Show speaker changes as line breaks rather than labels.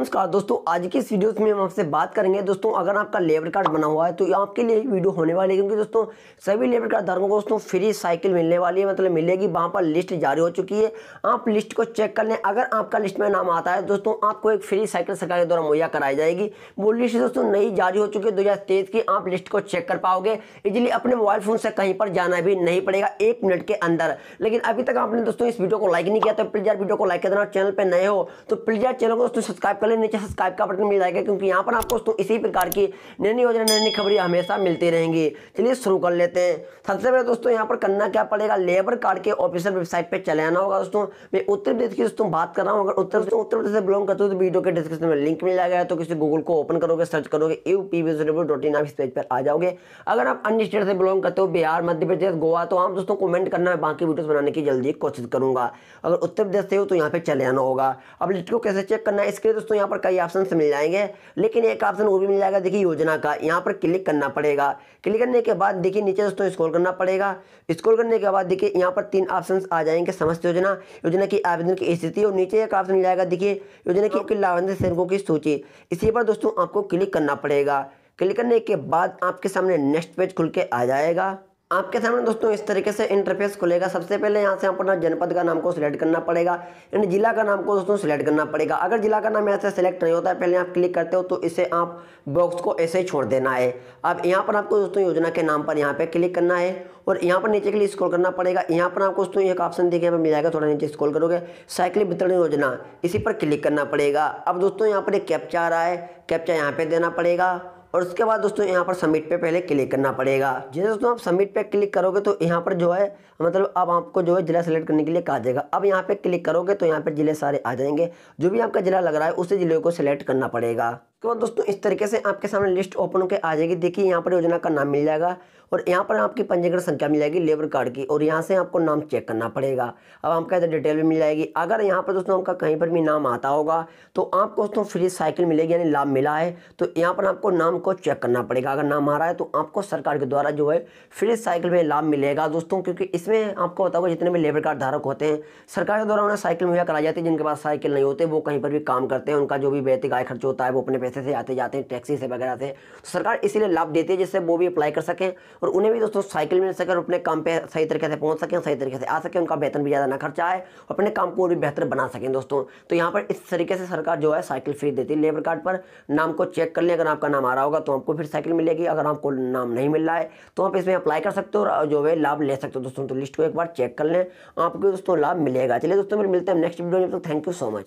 नमस्कार दोस्तों आज की इस वीडियो में हम आपसे बात करेंगे दोस्तों अगर आपका लेबर कार्ड बना हुआ है तो आपके लिए वीडियो होने वाली है क्योंकि दोस्तों सभी लेबर कार्ड धारकों को दोस्तों फ्री साइकिल मिलने वाली है मतलब मिलेगी वहां पर लिस्ट जारी हो चुकी है आप लिस्ट को चेक कर लें अगर आपका लिस्ट में नाम आता है दोस्तों आपको एक फ्री साइकिल सरकार के द्वारा मुहैया कराई जाएगी वो लिस्ट दोस्तों नई जारी हो चुकी है दो की आप लिस्ट को चेक कर पाओगे इजिली अपने मोबाइल फ़ोन से कहीं पर जाना भी नहीं पड़ेगा एक मिनट के अंदर लेकिन अभी तक आपने दोस्तों इस वीडियो को लाइक नहीं किया तो प्लीज़ यार वीडियो को लाइक कर देना चैनल पर नए हो तो प्लीज़ यार चैनल को दोस्तों सब्सक्राइब चैनल नीचे सब्सक्राइब का बटन मिल जाएगा क्योंकि यहाँ पर आपको दोस्तों इसी प्रकार की नई नई योजना नई नई खबरें हमेशा मिलती रहेंगी चलिए शुरू कर लेते हैं सबसे पहले दोस्तों यहाँ पर करना क्या पड़ेगा लेबर कार्ड के ऑफिशियल वेबसाइट पर चले आना होगा दोस्तों मैं उत्तर प्रदेश की दोस्तों बात कर रहा हूँ अगर उत्तर उत्तर प्रदेश से बिलोंग करते हो तो वीडियो के डिस्क्रिप्शन में लिंक मिल जाएगा तो किसी गूगल को ओपन करोगे सर्च करोगे U P V W dot in इस पेज पर आ जाओगे अगर आप अन्य स्टेट से बिलोंग करते हो बिहार मध्य प्रदेश गोवा तो आप दोस्तों कमेंट करना है बाकी वीडियोस बनाने की जल्दी कोशिश करूंगा अगर उत्तर प्रदेश से हो तो यहाँ पे चले आना होगा अब लिस्ट को कैसे चेक करना है इसके लिए दोस्तों यहाँ पर कई ऑप्शन मिल जाएंगे लेकिन एक ऑप्शन वो भी मिल जाएगा देखिए योजना का यहाँ पर क्लिक करना पड़ेगा क्लिक करने के बाद देखिए नीचे दोस्तों स्क्रॉल करना पड़ेगा स्क्रॉल करने के बाद देखिए यहाँ पर तीन ऑप्शन आ जाएंगे समस्त योजना योजना की आवेदन की स्थिति और नीचे एक ऑप्शन मिल जाएगा देखिए योजना की लाभ श्रमिकों की सूची इसी पर दोस्तों आपको क्लिक करना पड़ेगा क्लिक करने के बाद आपके सामने नेक्स्ट पेज खुल के आ जाएगा आपके सामने दोस्तों इस तरीके से इंटरफेस खुलेगा सबसे पहले यहाँ से आपको जनपद का नाम को सिलेक्ट करना पड़ेगा एंड जिला का नाम को दोस्तों सिलेक्ट करना पड़ेगा अगर जिला का नाम ऐसे सिलेक्ट नहीं होता है पहले आप क्लिक करते हो तो इसे आप बॉक्स को ऐसे ही छोड़ देना है अब यहाँ पर आपको दोस्तों योजना के नाम पर यहाँ पर क्लिक करना है और यहाँ पर नीचे के लिए स्क्रॉल करना पड़ेगा यहाँ पर आपको दोस्तों एक ऑप्शन देखिए मिल जाएगा थोड़ा नीचे स्क्रॉल करोगे साइकिल वितरण योजना इसी पर क्लिक करना पड़ेगा अब दोस्तों यहाँ पर एक कैप्चा आ रहा है कैप्चा यहाँ पर देना पड़ेगा और उसके बाद दोस्तों यहाँ पर सबमिट पे पहले क्लिक करना पड़ेगा जैसे दोस्तों आप सबमिट पे क्लिक करोगे तो यहाँ पर जो है मतलब अब आपको जो है ज़िला सेलेक्ट करने के लिए कहा जाएगा अब यहाँ पे क्लिक करोगे तो यहाँ पर ज़िले सारे आ जाएंगे जो भी आपका ज़िला लग रहा है उसी ज़िले को सिलेक्ट करना पड़ेगा उसके तो बाद दोस्तों इस तरीके से आपके सामने लिस्ट ओपन होकर आ जाएगी देखिए यहाँ पर योजना का नाम मिल जाएगा और यहाँ पर आपकी पंजीकरण संख्या मिल जाएगी लेबर कार्ड की और यहाँ से आपको नाम चेक करना पड़ेगा अब आपका इधर डिटेल भी मिल जाएगी अगर यहाँ पर दोस्तों आपका कहीं पर भी नाम आता होगा तो आपको दोस्तों फ्री साइकिल मिलेगी यानी लाभ मिला है तो यहाँ पर आपको नाम को चेक करना पड़ेगा अगर नाम आ रहा है तो आपको सरकार के द्वारा जो है फ्री साइकिल में लाभ मिलेगा दोस्तों क्योंकि इसमें आपको बताओ जितने भी लेबर कार्ड धारक होते हैं सरकार के द्वारा उन्हें साइकिल मुहैया कराई जाती है जिनके पास साइकिल नहीं होते वो कहीं पर भी काम करते हैं उनका जो भी व्यतिक आय खर्च होता है वो अपने पैसे से आते जाते हैं टैक्सी से वगैरह से तो सरकार इसीलिए लाभ देती है जिससे वो भी अप्लाई कर सकें और उन्हें भी दोस्तों साइकिल मिल सके और अपने काम पे सही तरीके से पहुंच सकें सही तरीके से आ सकें उनका वेतन भी ज़्यादा ना खर्चा आए और अपने काम को भी बेहतर बना सकें दोस्तों तो यहाँ पर इस तरीके से सरकार जो है साइकिल फ्री देती है लेबर कार्ड पर नाम को चेक कर लें अगर आपका नाम आ रहा होगा तो आपको फिर साइकिल मिलेगी अगर आपको नाम नहीं मिल रहा है तो आप इसमें अप्लाई कर सकते हो और जो है लाभ ले सकते हो दोस्तों तो लिस्ट को एक बार चेक कर लें आपको दोस्तों लाभ मिलेगा चलिए दोस्तों फिर मिलते हैं नेक्स्ट वीडियो में तो थैंक यू सो मच